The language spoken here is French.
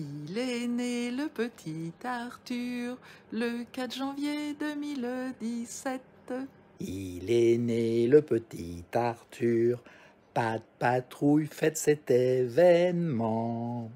Il est né le petit Arthur le 4 janvier 2017. Il est né le petit Arthur. pas de patrouille fête cet événement.